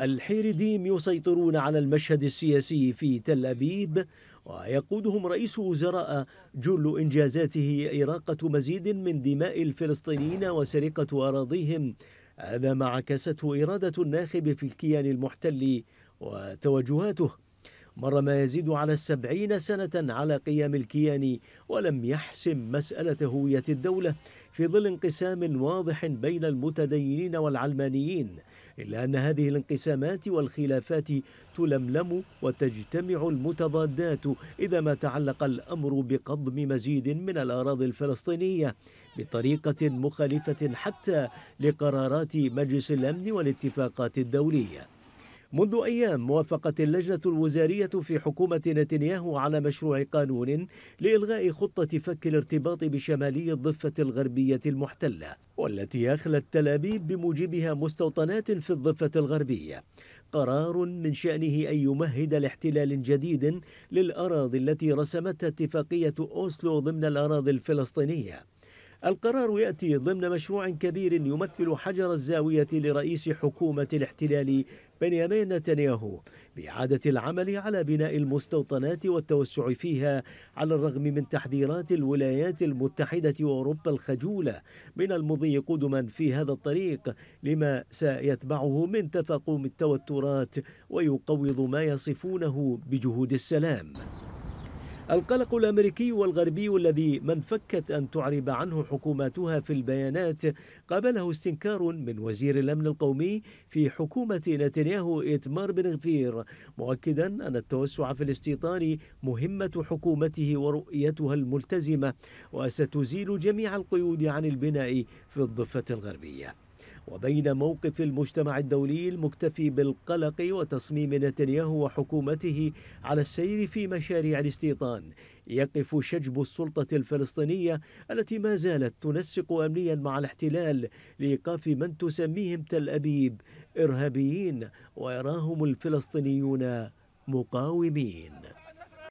الحيريديم يسيطرون على المشهد السياسي في تل أبيب ويقودهم رئيس وزراء جل إنجازاته إراقة مزيد من دماء الفلسطينيين وسرقة أراضيهم هذا ما عكسته إرادة الناخب في الكيان المحتل وتوجهاته مر ما يزيد على السبعين سنة على قيام الكيان ولم يحسم مسألة هوية الدولة في ظل انقسام واضح بين المتدينين والعلمانيين إلا أن هذه الانقسامات والخلافات تلملم وتجتمع المتضادات إذا ما تعلق الأمر بقضم مزيد من الأراضي الفلسطينية بطريقة مخالفة حتى لقرارات مجلس الأمن والاتفاقات الدولية منذ أيام وافقت اللجنة الوزارية في حكومة نتنياهو على مشروع قانون لإلغاء خطة فك الارتباط بشمالي الضفة الغربية المحتلة والتي أخلت تل أبيب بموجبها مستوطنات في الضفة الغربية قرار من شأنه أن يمهد لاحتلال جديد للأراضي التي رسمتها اتفاقية أوسلو ضمن الأراضي الفلسطينية القرار يأتي ضمن مشروع كبير يمثل حجر الزاوية لرئيس حكومة الاحتلال بنيامين نتنياهو بإعادة العمل على بناء المستوطنات والتوسع فيها على الرغم من تحذيرات الولايات المتحدة وأوروبا الخجولة من المضي قدما في هذا الطريق لما سيتبعه من تفاقم التوترات ويقوض ما يصفونه بجهود السلام القلق الأمريكي والغربي الذي من فكت أن تعرب عنه حكوماتها في البيانات قابله استنكار من وزير الأمن القومي في حكومة نتنياهو إتمار بن غفير مؤكدا أن التوسع في الاستيطان مهمة حكومته ورؤيتها الملتزمة وستزيل جميع القيود عن البناء في الضفة الغربية وبين موقف المجتمع الدولي المكتفي بالقلق وتصميم نتنياهو وحكومته على السير في مشاريع الاستيطان يقف شجب السلطة الفلسطينية التي ما زالت تنسق أمنيا مع الاحتلال لإيقاف من تسميهم تل أبيب إرهابيين ويراهم الفلسطينيون مقاومين